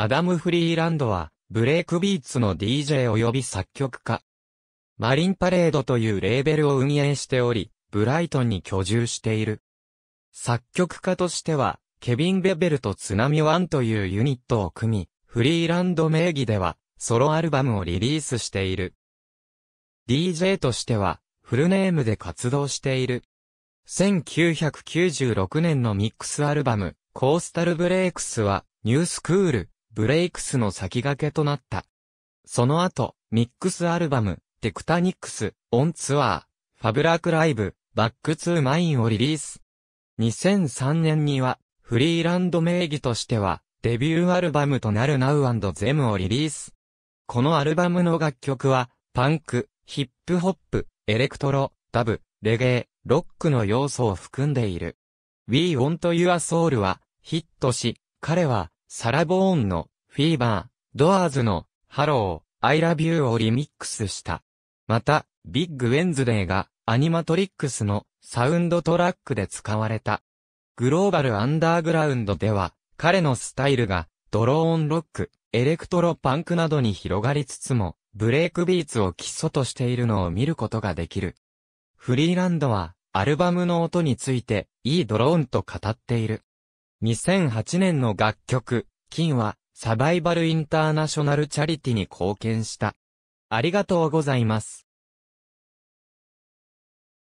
アダム・フリーランドは、ブレイクビーツの DJ 及び作曲家。マリンパレードというレーベルを運営しており、ブライトンに居住している。作曲家としては、ケビン・ベベルと津波ワンというユニットを組み、フリーランド名義では、ソロアルバムをリリースしている。DJ としては、フルネームで活動している。1996年のミックスアルバム、コースタルブレイクスは、ニュースクール、ブレイクスの先駆けとなった。その後、ミックスアルバム、テクタニックス、オンツアー、ファブラークライブ、バックツーマインをリリース。2003年には、フリーランド名義としては、デビューアルバムとなる Now Them をリリース。このアルバムの楽曲は、パンク、ヒップホップ、エレクトロ、ダブ、レゲエ、ロックの要素を含んでいる。We Want Your Soul は、ヒットし、彼は、サラ・ボーンのフィーバー、ドアーズの、ハロー、アイラビューをリミックスした。また、ビッグウェンズデーが、アニマトリックスの、サウンドトラックで使われた。グローバルアンダーグラウンドでは、彼のスタイルが、ドローンロック、エレクトロパンクなどに広がりつつも、ブレイクビーツを基礎としているのを見ることができる。フリーランドは、アルバムの音について、いいドローンと語っている。2008年の楽曲、金は、サバイバルインターナショナルチャリティに貢献した。ありがとうございます。